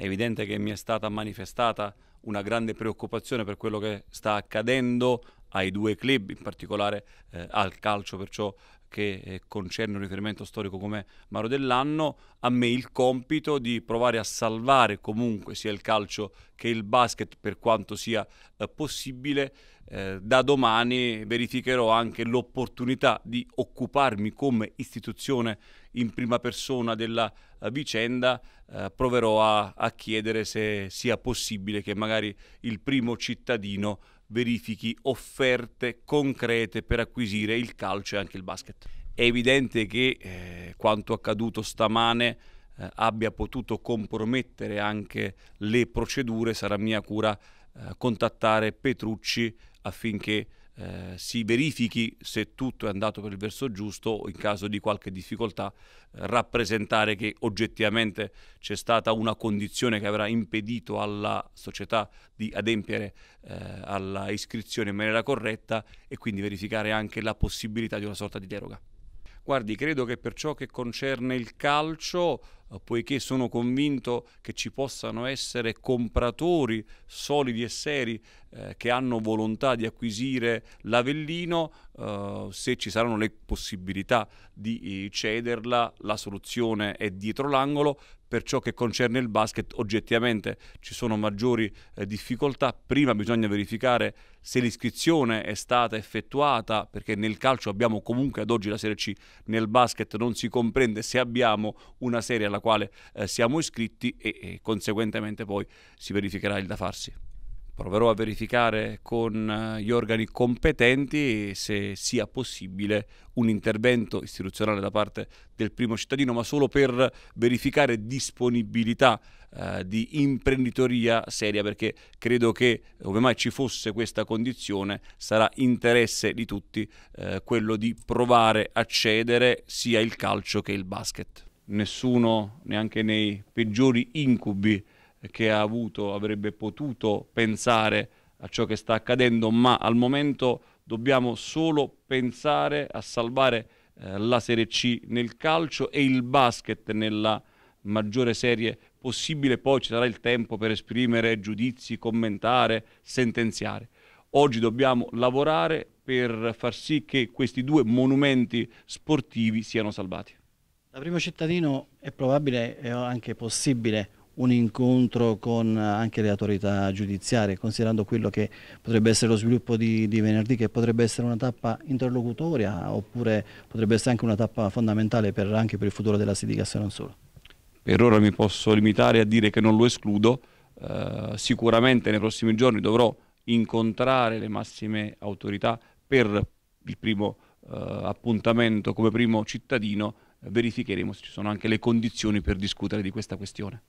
È evidente che mi è stata manifestata una grande preoccupazione per quello che sta accadendo ai due club, in particolare eh, al calcio, perciò che eh, concerne un riferimento storico come Mauro dell'Anno, a me il compito di provare a salvare comunque sia il calcio che il basket per quanto sia eh, possibile. Eh, da domani verificherò anche l'opportunità di occuparmi come istituzione in prima persona della vicenda, proverò a, a chiedere se sia possibile che magari il primo cittadino verifichi offerte concrete per acquisire il calcio e anche il basket. È evidente che eh, quanto accaduto stamane eh, abbia potuto compromettere anche le procedure, sarà mia cura eh, contattare Petrucci affinché eh, si verifichi se tutto è andato per il verso giusto o in caso di qualche difficoltà eh, rappresentare che oggettivamente c'è stata una condizione che avrà impedito alla società di adempiere eh, alla iscrizione in maniera corretta e quindi verificare anche la possibilità di una sorta di deroga. Guardi, credo che per ciò che concerne il calcio poiché sono convinto che ci possano essere compratori solidi e seri eh, che hanno volontà di acquisire l'Avellino, eh, se ci saranno le possibilità di eh, cederla, la soluzione è dietro l'angolo. Per ciò che concerne il basket, oggettivamente ci sono maggiori eh, difficoltà. Prima bisogna verificare se l'iscrizione è stata effettuata, perché nel calcio abbiamo comunque ad oggi la Serie C, nel basket non si comprende se abbiamo una serie alla alla quale eh, siamo iscritti e, e conseguentemente poi si verificherà il da farsi proverò a verificare con eh, gli organi competenti se sia possibile un intervento istituzionale da parte del primo cittadino, ma solo per verificare disponibilità eh, di imprenditoria seria, perché credo che come mai ci fosse questa condizione sarà interesse di tutti eh, quello di provare a cedere sia il calcio che il basket nessuno, neanche nei peggiori incubi che ha avuto, avrebbe potuto pensare a ciò che sta accadendo, ma al momento dobbiamo solo pensare a salvare eh, la Serie C nel calcio e il basket nella maggiore serie possibile, poi ci sarà il tempo per esprimere giudizi, commentare, sentenziare. Oggi dobbiamo lavorare per far sì che questi due monumenti sportivi siano salvati. Da primo cittadino è probabile e anche possibile un incontro con eh, anche le autorità giudiziarie, considerando quello che potrebbe essere lo sviluppo di, di, venerdì, che potrebbe essere una tappa interlocutoria oppure potrebbe essere anche una tappa fondamentale per, anche per il futuro della Sidigas e non solo. Per ora mi posso limitare a dire che non lo escludo, eh, sicuramente nei prossimi giorni dovrò incontrare le massime autorità per il primo eh, appuntamento come primo cittadino verificheremo se ci sono anche le condizioni per discutere di questa questione.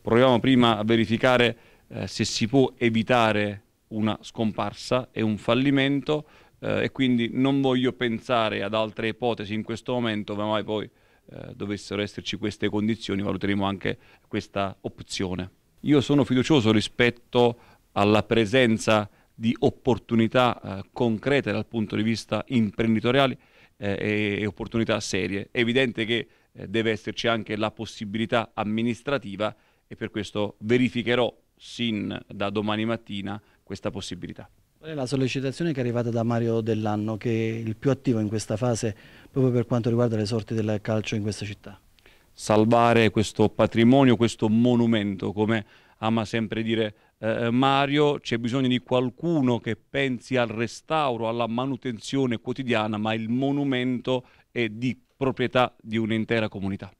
Proviamo prima a verificare eh, se si può evitare una scomparsa e un fallimento eh, e quindi non voglio pensare ad altre ipotesi in questo momento, ma mai poi eh, dovessero esserci queste condizioni valuteremo anche questa opzione. Io sono fiducioso rispetto alla presenza di opportunità eh, concrete dal punto di vista imprenditoriale eh, e, opportunità serie. È evidente che eh, deve esserci anche la possibilità amministrativa e per questo verificherò sin da domani mattina questa possibilità. Qual è la sollecitazione che è arrivata da Mario Dell'Anno, che è il più attivo in questa fase proprio per quanto riguarda le sorti del calcio in questa città? Salvare questo patrimonio, questo monumento, come ama sempre dire eh, eh, Mario, c'è bisogno di qualcuno che pensi al restauro, alla manutenzione quotidiana, ma il monumento è di proprietà di un'intera comunità.